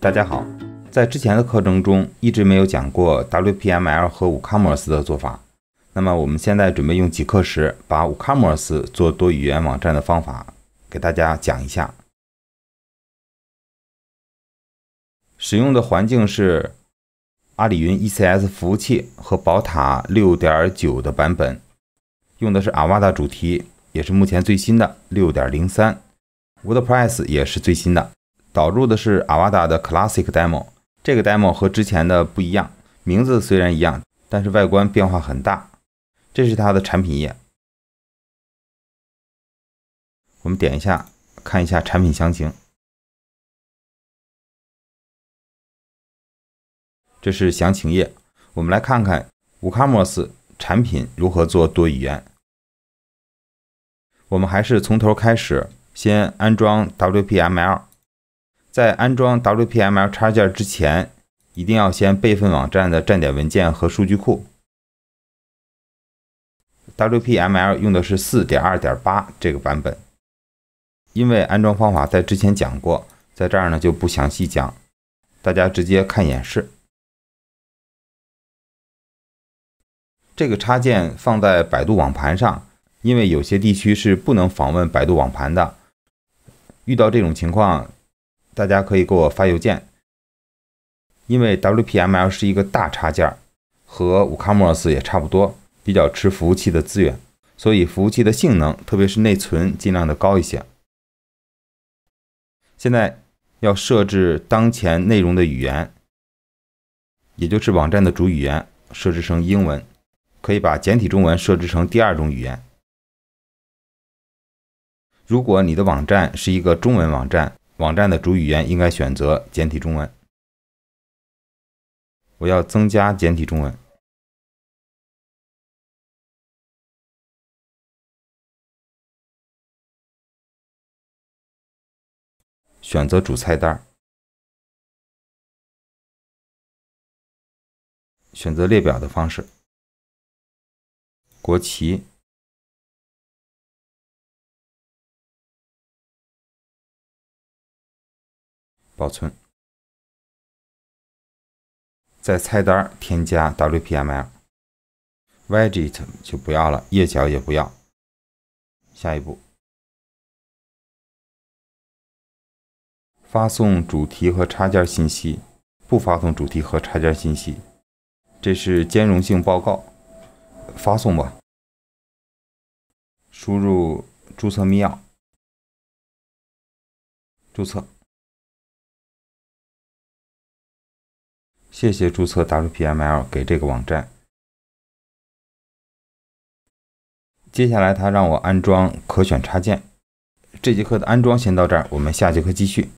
大家好，在之前的课程中一直没有讲过 WPML 和 WooCommerce 的做法，那么我们现在准备用几课时把 WooCommerce 做多语言网站的方法给大家讲一下。使用的环境是阿里云 ECS 服务器和宝塔6.9的版本，用的是 a v a d a 主题，也是目前最新的 6.03，WordPress 也是最新的。导入的是 a v a d a 的 Classic Demo，这个 Demo 和之前的不一样，名字虽然一样，但是外观变化很大。这是它的产品页，我们点一下看一下产品详情。这是详情页，我们来看看 WCommerce 产品如何做多语言。我们还是从头开始，先安装 WPL m。在安装 WPML 插件之前，一定要先备份网站的站点文件和数据库。WPML 用的是4.2.8这个版本，因为安装方法在之前讲过，在这儿呢就不详细讲，大家直接看演示。这个插件放在百度网盘上，因为有些地区是不能访问百度网盘的，遇到这种情况。大家可以给我发邮件，因为 W P M L 是一个大插件，和 WooCommerce 也差不多，比较吃服务器的资源，所以服务器的性能，特别是内存，尽量的高一些。现在要设置当前内容的语言，也就是网站的主语言，设置成英文，可以把简体中文设置成第二种语言。如果你的网站是一个中文网站，网站的主语言应该选择简体中文。我要增加简体中文，选择主菜单，选择列表的方式，国旗。保存，在菜单添加 WPL m Widget 就不要了，页脚也不要。下一步，发送主题和插件信息，不发送主题和插件信息。这是兼容性报告，发送吧。输入注册密钥，注册。谢谢注册 WPML 给这个网站。接下来他让我安装可选插件。这节课的安装先到这儿，我们下节课继续。